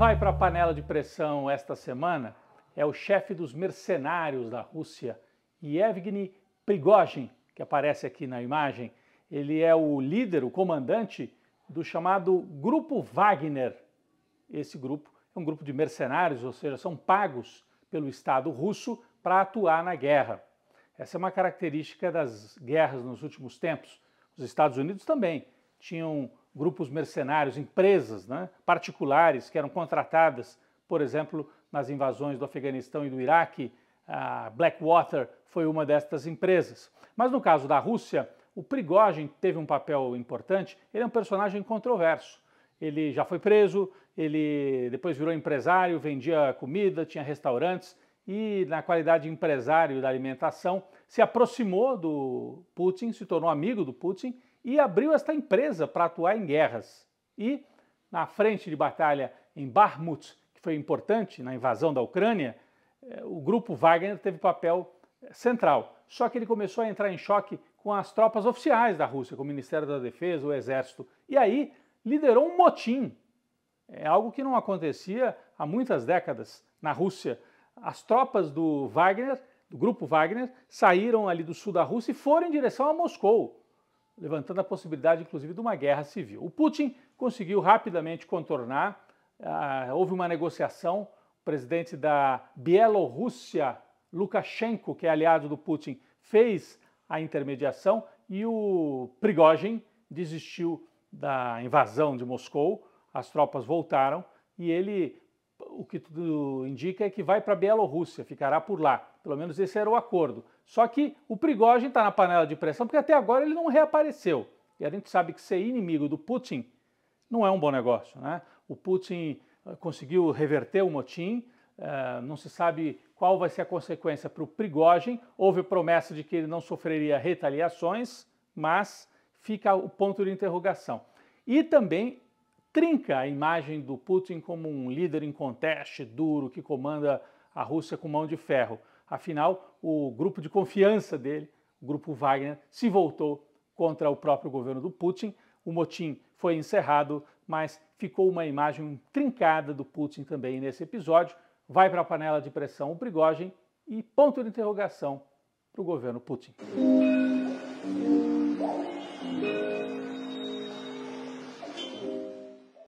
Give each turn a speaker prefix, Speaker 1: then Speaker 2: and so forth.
Speaker 1: vai para a panela de pressão esta semana é o chefe dos mercenários da Rússia, Yevgeny Prigozhin, que aparece aqui na imagem. Ele é o líder, o comandante do chamado Grupo Wagner. Esse grupo é um grupo de mercenários, ou seja, são pagos pelo Estado russo para atuar na guerra. Essa é uma característica das guerras nos últimos tempos. Os Estados Unidos também tinham grupos mercenários, empresas né, particulares que eram contratadas, por exemplo, nas invasões do Afeganistão e do Iraque, a Blackwater foi uma destas empresas. Mas no caso da Rússia, o Prigozhin teve um papel importante, ele é um personagem controverso. Ele já foi preso, ele depois virou empresário, vendia comida, tinha restaurantes e, na qualidade de empresário da alimentação, se aproximou do Putin, se tornou amigo do Putin e abriu esta empresa para atuar em guerras. E, na frente de batalha em Barmut, que foi importante na invasão da Ucrânia, eh, o grupo Wagner teve papel eh, central. Só que ele começou a entrar em choque com as tropas oficiais da Rússia, com o Ministério da Defesa, o Exército. E aí liderou um motim. É algo que não acontecia há muitas décadas na Rússia. As tropas do Wagner, do grupo Wagner, saíram ali do sul da Rússia e foram em direção a Moscou levantando a possibilidade, inclusive, de uma guerra civil. O Putin conseguiu rapidamente contornar, ah, houve uma negociação. O presidente da Bielorrússia, Lukashenko, que é aliado do Putin, fez a intermediação e o Prigozhin desistiu da invasão de Moscou. As tropas voltaram e ele o que tudo indica é que vai para a Bielorrússia, ficará por lá. Pelo menos esse era o acordo. Só que o Prigogine está na panela de pressão porque até agora ele não reapareceu. E a gente sabe que ser inimigo do Putin não é um bom negócio. Né? O Putin eh, conseguiu reverter o motim, eh, não se sabe qual vai ser a consequência para o Prigogine. Houve promessa de que ele não sofreria retaliações, mas fica o ponto de interrogação. E também trinca a imagem do Putin como um líder em conteste, duro, que comanda a Rússia com mão de ferro. Afinal, o grupo de confiança dele, o grupo Wagner, se voltou contra o próprio governo do Putin. O motim foi encerrado, mas ficou uma imagem trincada do Putin também nesse episódio. Vai para a panela de pressão o Prigogine e ponto de interrogação para o governo Putin.